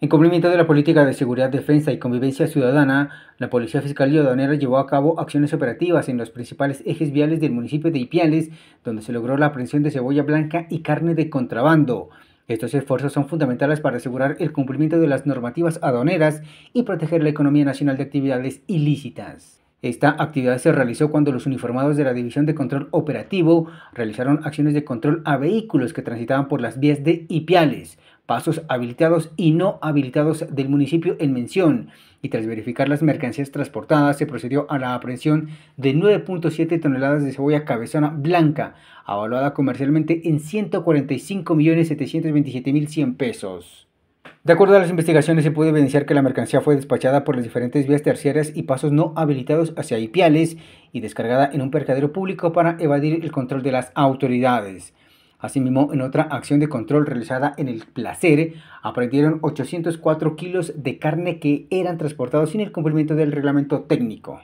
En cumplimiento de la política de seguridad, defensa y convivencia ciudadana, la Policía Fiscal y Aduanera llevó a cabo acciones operativas en los principales ejes viales del municipio de Ipiales, donde se logró la aprehensión de cebolla blanca y carne de contrabando. Estos esfuerzos son fundamentales para asegurar el cumplimiento de las normativas aduaneras y proteger la economía nacional de actividades ilícitas. Esta actividad se realizó cuando los uniformados de la División de Control Operativo realizaron acciones de control a vehículos que transitaban por las vías de Ipiales, pasos habilitados y no habilitados del municipio en mención, y tras verificar las mercancías transportadas se procedió a la aprehensión de 9.7 toneladas de cebolla cabezona blanca, avaluada comercialmente en 145.727.100 pesos. De acuerdo a las investigaciones, se pudo evidenciar que la mercancía fue despachada por las diferentes vías terciarias y pasos no habilitados hacia Ipiales y descargada en un percadero público para evadir el control de las autoridades. Asimismo, en otra acción de control realizada en el placer, aprendieron 804 kilos de carne que eran transportados sin el cumplimiento del reglamento técnico.